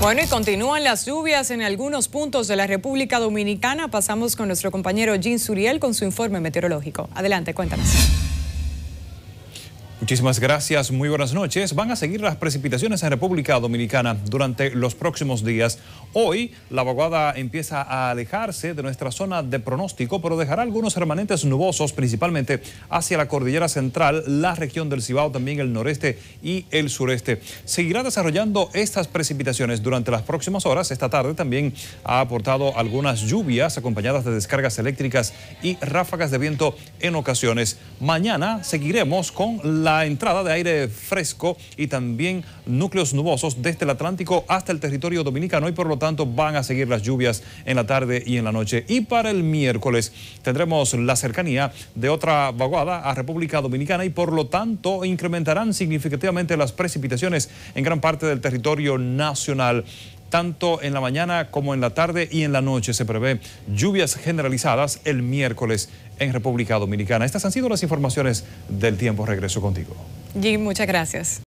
Bueno, y continúan las lluvias en algunos puntos de la República Dominicana. Pasamos con nuestro compañero Jean Suriel con su informe meteorológico. Adelante, cuéntanos. Muchísimas gracias, muy buenas noches. Van a seguir las precipitaciones en República Dominicana durante los próximos días. Hoy la vaguada empieza a alejarse de nuestra zona de pronóstico, pero dejará algunos remanentes nubosos, principalmente hacia la cordillera central, la región del Cibao, también el noreste y el sureste. Seguirá desarrollando estas precipitaciones durante las próximas horas. Esta tarde también ha aportado algunas lluvias acompañadas de descargas eléctricas y ráfagas de viento en ocasiones. Mañana seguiremos con la la entrada de aire fresco y también núcleos nubosos desde el Atlántico hasta el territorio dominicano y por lo tanto van a seguir las lluvias en la tarde y en la noche. Y para el miércoles tendremos la cercanía de otra vaguada a República Dominicana y por lo tanto incrementarán significativamente las precipitaciones en gran parte del territorio nacional tanto en la mañana como en la tarde y en la noche. Se prevé lluvias generalizadas el miércoles en República Dominicana. Estas han sido las informaciones del tiempo. Regreso contigo. Jim, muchas gracias.